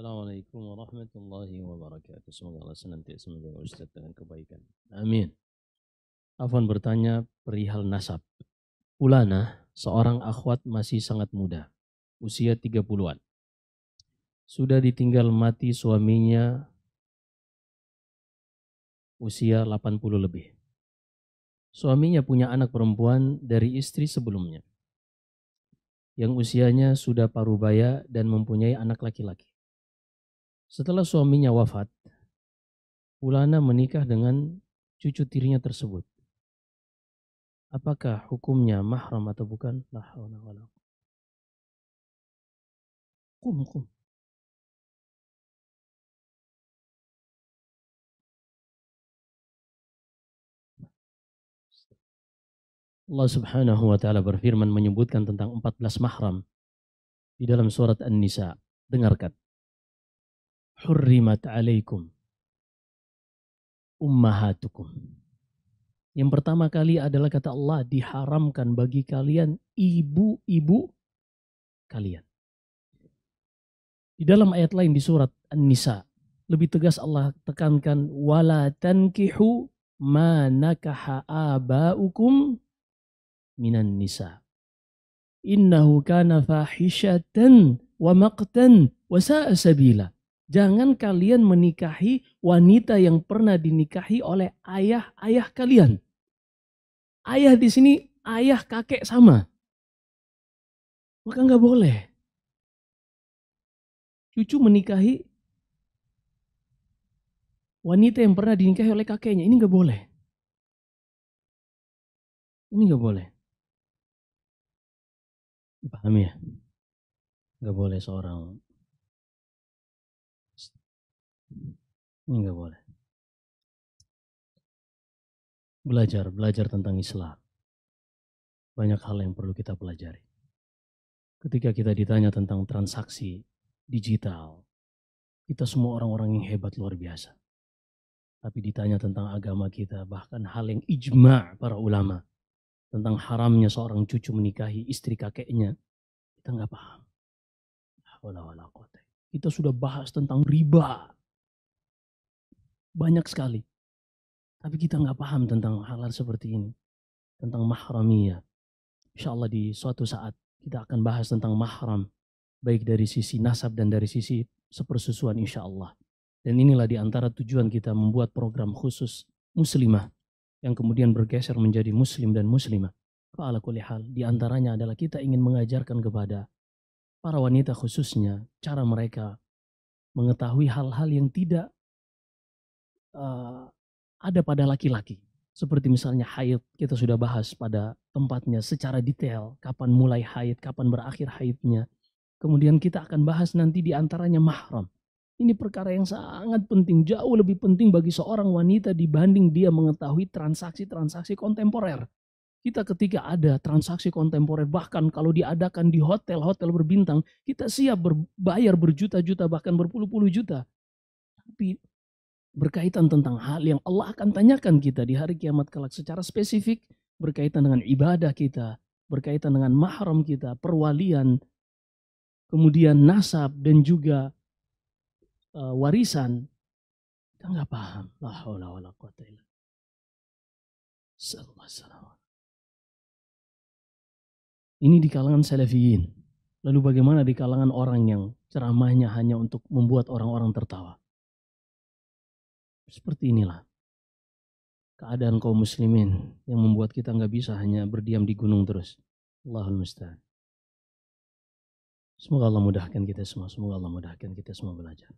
Assalamualaikum warahmatullahi wabarakatuh. Semoga Allah senantiasa menjaga Ustaz dengan kebaikan. Amin. Afwan bertanya perihal nasab. Ulana, seorang akhwat masih sangat muda, usia 30-an. Sudah ditinggal mati suaminya usia 80 lebih. Suaminya punya anak perempuan dari istri sebelumnya yang usianya sudah parubaya dan mempunyai anak laki-laki. Setelah suaminya wafat, Ulana menikah dengan cucu tirinya tersebut. Apakah hukumnya mahram atau bukan? La haula wala Kum kum. Allah Subhanahu wa taala berfirman menyebutkan tentang 14 mahram di dalam surat An-Nisa. Dengarkan hurrimat alaikum ummahatukum. Yang pertama kali adalah kata Allah diharamkan bagi kalian ibu-ibu kalian. Di dalam ayat lain di surat An-Nisa lebih tegas Allah tekankan wala tankihu ma nakaha abaukum minan nisa. Innahu kana fahishatan wa maqtan wa sa'a sabila jangan kalian menikahi wanita yang pernah dinikahi oleh ayah-ayah kalian. Ayah di sini ayah kakek sama. Maka nggak boleh. Cucu menikahi wanita yang pernah dinikahi oleh kakeknya. Ini nggak boleh. Ini nggak boleh. Paham ya? Nggak boleh seorang Ini nggak boleh. Belajar, belajar tentang Islam. Banyak hal yang perlu kita pelajari. Ketika kita ditanya tentang transaksi digital, kita semua orang-orang yang hebat luar biasa. Tapi ditanya tentang agama kita, bahkan hal yang ijma' para ulama tentang haramnya seorang cucu menikahi istri kakeknya, kita nggak paham. Kita sudah bahas tentang riba, banyak sekali. Tapi kita nggak paham tentang hal-hal seperti ini. Tentang mahramiyah. Insya Allah di suatu saat kita akan bahas tentang mahram. Baik dari sisi nasab dan dari sisi sepersusuan insya Allah. Dan inilah di antara tujuan kita membuat program khusus muslimah. Yang kemudian bergeser menjadi muslim dan muslimah. Fa'ala kulihal. Di antaranya adalah kita ingin mengajarkan kepada para wanita khususnya cara mereka mengetahui hal-hal yang tidak uh, ada pada laki-laki. Seperti misalnya haid, kita sudah bahas pada tempatnya secara detail, kapan mulai haid, kapan berakhir haidnya. Kemudian kita akan bahas nanti diantaranya mahram. Ini perkara yang sangat penting, jauh lebih penting bagi seorang wanita dibanding dia mengetahui transaksi-transaksi kontemporer. Kita ketika ada transaksi kontemporer, bahkan kalau diadakan di hotel-hotel berbintang, kita siap berbayar berjuta-juta, bahkan berpuluh-puluh juta. Tapi berkaitan tentang hal yang Allah akan tanyakan kita di hari kiamat kelak secara spesifik berkaitan dengan ibadah kita, berkaitan dengan mahram kita, perwalian, kemudian nasab dan juga uh, warisan. Kita nggak paham. La haula wala quwata illa Ini di kalangan salafiyin. Lalu bagaimana di kalangan orang yang ceramahnya hanya untuk membuat orang-orang tertawa? Seperti inilah keadaan kaum muslimin yang membuat kita nggak bisa hanya berdiam di gunung terus. Allahul Musta'an. Semoga Allah mudahkan kita semua, semoga Allah mudahkan kita semua belajar.